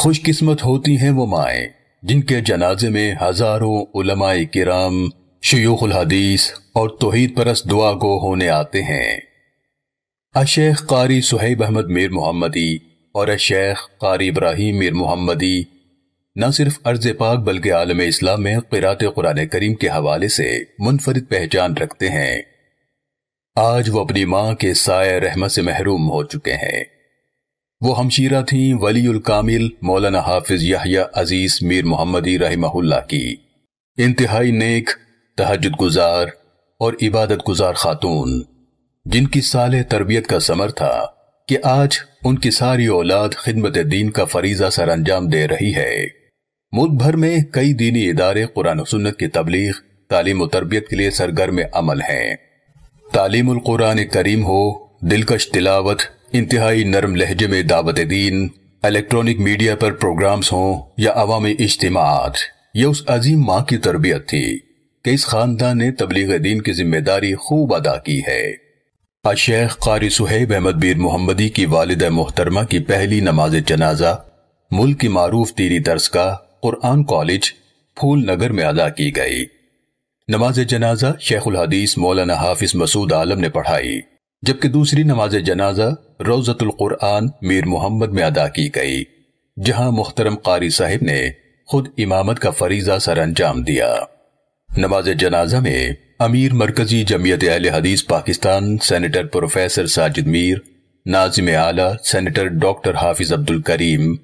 खुशकिस्मत होती हैं वो माएँ जिनके जनाजे में हजारों उलमाए किराम शयूखुल हदीस और तोहहीद परस दुआ गो होने आते हैं अशेख कारी सुहैब अहमद मीर मोहम्मदी और अशेख कारी इब्राहिम मीर मोहम्मदी न सिर्फ अर्ज पाक बल्कि आलम इस्लाम में किरात कुरान करीम के हवाले से मुनफरद पहचान रखते हैं आज वो अपनी माँ के साय रहमत से महरूम हो चुके हैं वो हमशीरा थी वलीउल कामिल मौलाना हाफिज यहिया अजीज मीर मोहम्मदी रही की इंतहाई नेक तहजद गुजार और इबादत गुजार खातून जिनकी साल तरबियत का समर था कि आज उनकी सारी औलाद खिदमत दीन का फरीजा सर अंजाम दे रही है मुल्क भर में कई दीनी इदारे कुरान सुन्नत की तबलीग तालीम तरबियत के लिए सरगर्म अमल हैं तालीम कुरान करीम हो दिलकश तिलावत इंतहाई नरम लहजे में दावत दीन इलेक्ट्रॉनिक मीडिया पर प्रोग्राम्स हों या अवामी इज्तम यह उस अजीम माँ की तरबियत थी कि इस खानदान ने तबलीग दीन की जिम्मेदारी खूब अदा की है अशेख कारी सुहेब अहमद बीर मोहम्मदी की वालद मोहतरमा की पहली नमाज जनाजा मुल्क की मारूफ तीरी दर्ज का कॉलेज फूल नगर में अदा की गई नमाज जनाजा उल हदीस मौलाना हाफिज मसूद आलम ने पढ़ाई जबकि दूसरी नमाज जनाजा रोजतुल कुरान मीर मोहम्मद में अदा की गई जहां मुख्तरम कारी साहिब ने खुद इमामत का फरीजा सर अंजाम दिया नमाज जनाजा में अमीर मरकजी जमीयत अहल हदीस पाकिस्तान सेनेटर प्रोफेसर साजिद मीर नाजिम आला senator doctor Hafiz Abdul Karim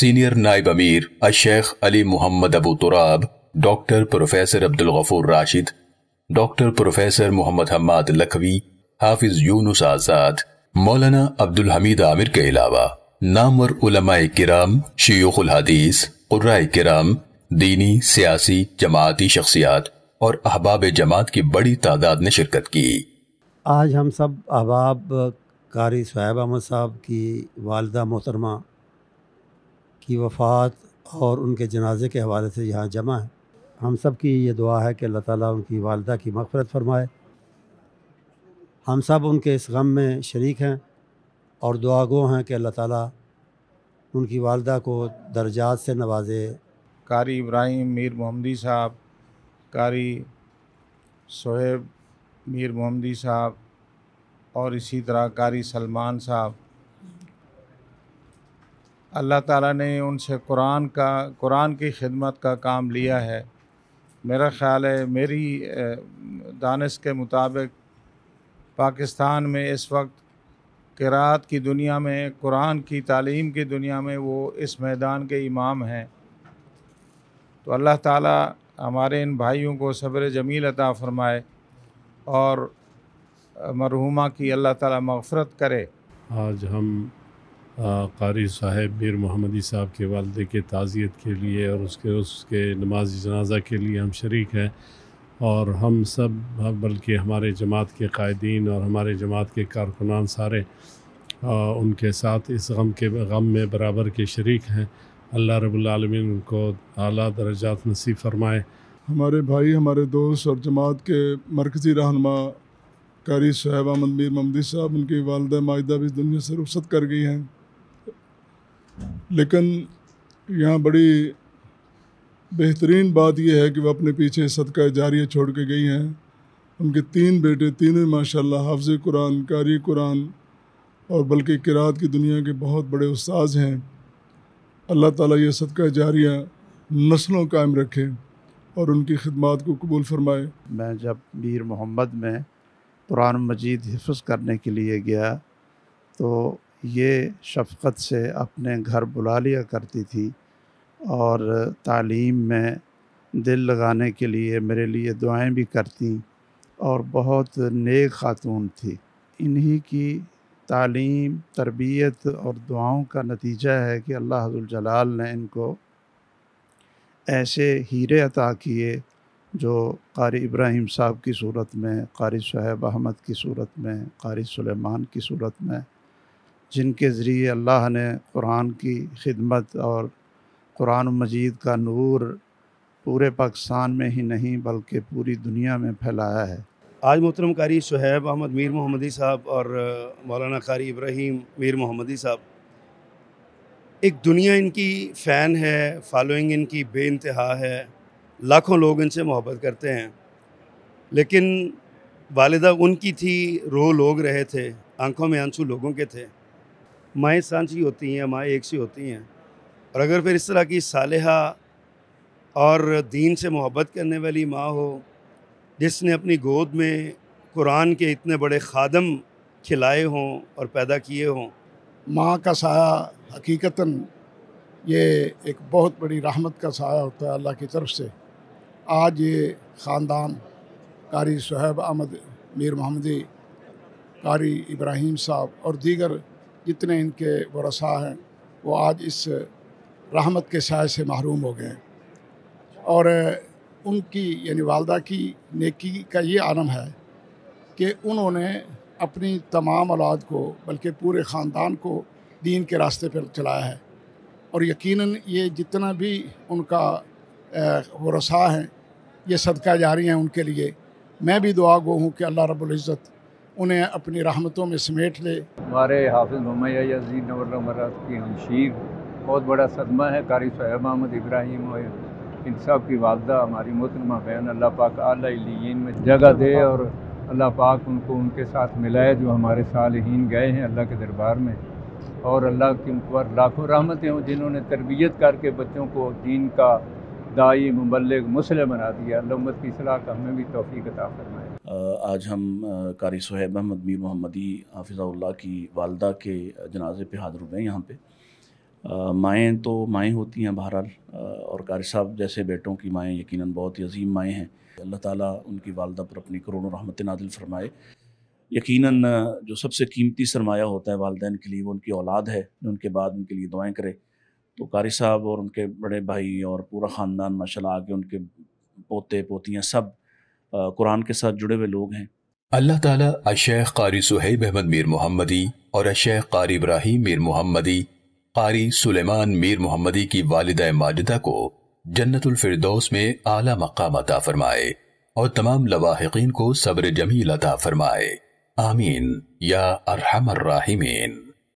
senior नायब अमीर अशेख Ali Muhammad Abu Turab doctor professor Abdul Ghafoor Rashid doctor professor Muhammad Hammad Lakhvi Hafiz Younus Azad Maulana Abdul Hamid Aamir के अलावा नामवर उलमाए किराम शयूखुल हदीस कुर्राए किराम दीनी सियासी जमाती शख्सियात और अहबाब जमात की बड़ी तादाद ने शिरकत की आज हम सब अहबाब कारी शहब अहमद साहब की वालदा मोहतरमा की वफ़ात और उनके जनाजे के हवाले से यहाँ जमा है हम सब की ये दुआ है कि अल्लाह ताला उनकी वालदा की मफ़रत फरमाए हम सब उनके इस गम में शरीक हैं और दुआगो हैं कि अल्लाह ताला उनकी वालदा को दर्जात से नवाजे कारी इब्राहिम मीर मोहम्मदी साहब कारी शोएब मीर मोहम्मदी साहब और इसी तरह कारी सलमान साहब अल्लाह ताला ने उनसे कुरान का कुरान की खिदमत का काम लिया है मेरा ख़्याल है मेरी दानश के मुताबिक पाकिस्तान में इस वक्त किरात की दुनिया में कुरान की तालीम की दुनिया में वो इस मैदान के इमाम हैं तो अल्लाह ताला हमारे इन भाइयों को सब्र जमील अता फ़रमाए और मरहुमा की अल्लाह ताला मगफरत करे आज हम कारी साहेब मीर मोहम्मदी साहब के वालदे के ताज़ियत के लिए और उसके उसके नमाज जनाजा के लिए हम शरीक हैं और हम सब हाँ, बल्कि हमारे जमात के कायदीन और हमारे जमात के कारकुनान सारे उनके साथ इस गम के गम में बराबर के शरीक हैं अल्लाह रबालमीन उनको आला दर्जात नसीब फरमाए हमारे भाई हमारे दोस्त और जमात के मरकज़ी रहनमा कारी साहब अहमद मीर ममदी साहब उनकी वालदा माहिदा भी दुनिया से रुख्सत कर गई हैं लेकिन यहाँ बड़ी बेहतरीन बात यह है कि वह अपने पीछे सदका जारिया छोड़ के गई हैं उनके तीन बेटे तीनों माशाल्लाह हाफ़ कुरान कारी कुरान और बल्कि किरात की दुनिया के बहुत बड़े उस्ताज हैं अल्लाह ताला ये सदका जारिया नस्लों कायम रखे और उनकी खदमात को कबूल फरमाए मैं जब मीर मोहम्मद में कुरान मजीद हिफ्ज़ करने के लिए गया तो ये शफ़क़त से अपने घर बुला लिया करती थी और तालीम में दिल लगाने के लिए मेरे लिए दुआएं भी करती और बहुत नेक ख़ातून थी इन्हीं की तालीम तरबियत और दुआओं का नतीजा है कि अल्लाह जलाल ने इनको ऐसे हीरे अता किए जो कारी इब्राहिम साहब की सूरत में कारी सहेब अहमद की सूरत में कारी सुलेमान की सूरत में जिनके ज़रिए अल्लाह ने कुरान की खिदमत और कुरान मजीद का नूर पूरे पाकिस्तान में ही नहीं बल्कि पूरी दुनिया में फैलाया है आज मोहतरम कारी शहैब अहमद मीर मोहम्मदी साहब और मौलाना कारी इब्राहिम मीर मोहम्मदी साहब एक दुनिया इनकी फ़ैन है फॉलोइंग इनकी बे इंतहा है लाखों लोग इनसे मोहब्बत करते हैं लेकिन वालदा उनकी थी रो लोग रहे थे आंखों में आंसू लोगों के थे माएँ सांझी होती हैं माएँ एक सी होती हैं और अगर फिर इस तरह की सालहा और दीन से मोहब्बत करने वाली माँ हो जिसने अपनी गोद में कुरान के इतने बड़े खादम खिलाए हों और पैदा किए हों माँ का साया हकीकता ये एक बहुत बड़ी रहमत का साया होता है अल्लाह की तरफ से आज ये ख़ानदान कारी शहब अहमद मीर मोहम्मदी कारी इब्राहिम साहब और दीगर जितने इनके वसा हैं वो आज इस रहमत के साय से महरूम हो गए और उनकी यानी वालदा की नेकी का ये आलम है कि उन्होंने अपनी तमाम औलाद को बल्कि पूरे ख़ानदान को दीन के रास्ते पर चलाया है और यकीनन ये जितना भी उनका वसा है ये सदका जारी हैं उनके लिए मैं भी दुआ गो हूँ कि अल्लाह रबुल्ज़त उन्हें अपनी रहमतों में समेट ले हमारे हाफिज़ ममैया यजीद नवर की हमशीर बहुत बड़ा सदमा है कारी साहब अहमद इब्राहिम और इन सब की वालदा हमारी मोहतरमा बहन अल्लाह पाक आलिन में जगह दे और अल्लाह पाक उनको उनके साथ मिलाए जो हमारे सालहीन गए हैं अल्लाह के दरबार में और अल्लाह के पर लाखों रहमतें हों जिन्होंने तरबियत करके बच्चों को दीन का दाई मुबलग मुसल बना दिया अल्लाह की सलाह का हमें भी तोफ़ी अता फरमाए आज हम कारी सहेब अहमद मीर मोहम्मदी हाफिज़ा की वालदा के जनाजे पे हाज़िर हुए हैं यहाँ पर माएँ तो माएँ होती हैं बहरहाल और कारी साहब जैसे बेटों की माएँ यकीन बहुत ही अजीम माएँ हैं अल्लाह ताला उनकी वालदा पर अपनी करोड़ों रहमत नादिल फरमाए यकीन जो सबसे कीमती सरमाया होता है वालदेन के लिए वो उनकी औलाद है जो उनके बाद उनके लिए दुआएं करे तो कारी साहब और उनके बड़े भाई और पूरा ख़ानदान माशाल्लाह आगे उनके पोते पोतियाँ सब कुरान के साथ जुड़े हुए लोग हैं अल्लाह ताला अशेख कारी सुहैब अहमद मीर मोहम्मदी और अशेख कारी इब्राहिम मीर मोहम्मदी कारी सुलेमान मीर मोहम्मदी की वालद माजिदा को जन्नतुल फिरदौस में आला मकाम अता फरमाए और तमाम लवाहकिन को सब्र जमील अता फरमाए आमीन या अरहमर राहिमीन